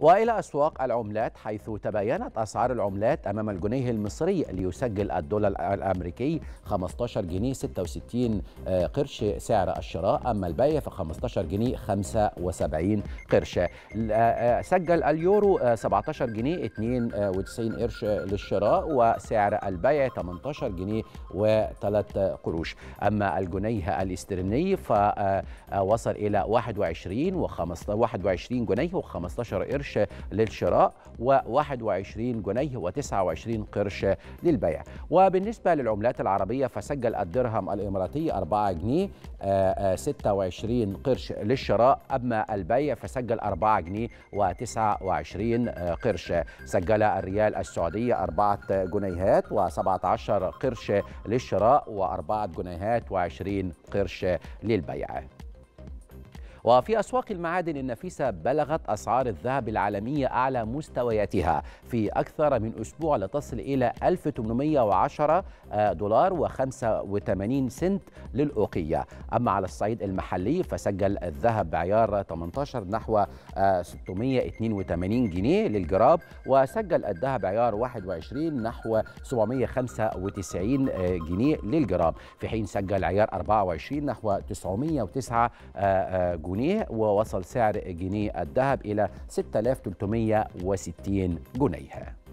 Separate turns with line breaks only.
والى اسواق العملات حيث تباينت اسعار العملات امام الجنيه المصري ليسجل الدولار الامريكي 15 جنيه 66 آه، قرش سعر الشراء اما البيع ف 15 جنيه 75 قرش آه، آه، سجل اليورو 17 جنيه 92 قرش للشراء وسعر البيع 18 جنيه و3 قروش اما الجنيه الاسترليني فوصل الى 21 و 21 جنيه و15 قرش قرش للشراء و21 جنيه و29 قرش للبيع وبالنسبة للعملات العربية فسجل الدرهم الإماراتي 4 جنيه 26 آه، آه، قرش للشراء أما البيع فسجل 4 جنيه و29 آه، قرش سجل الريال السعودي 4 جنيهات و17 قرش للشراء و4 جنيهات و20 قرش للبيع وفي أسواق المعادن النفيسة بلغت أسعار الذهب العالمية أعلى مستوياتها في أكثر من أسبوع لتصل إلى 1810 آه، دولار و85 سنت للأوقية أما على الصعيد المحلي فسجل الذهب عيار 18 نحو 682 آه، جنيه للجراب وسجل الذهب عيار 21 نحو 795 آه، جنيه للجرام في حين سجل عيار 24 نحو 909 جنيه جنيه ووصل سعر جنيه الذهب إلى 6360 جنيه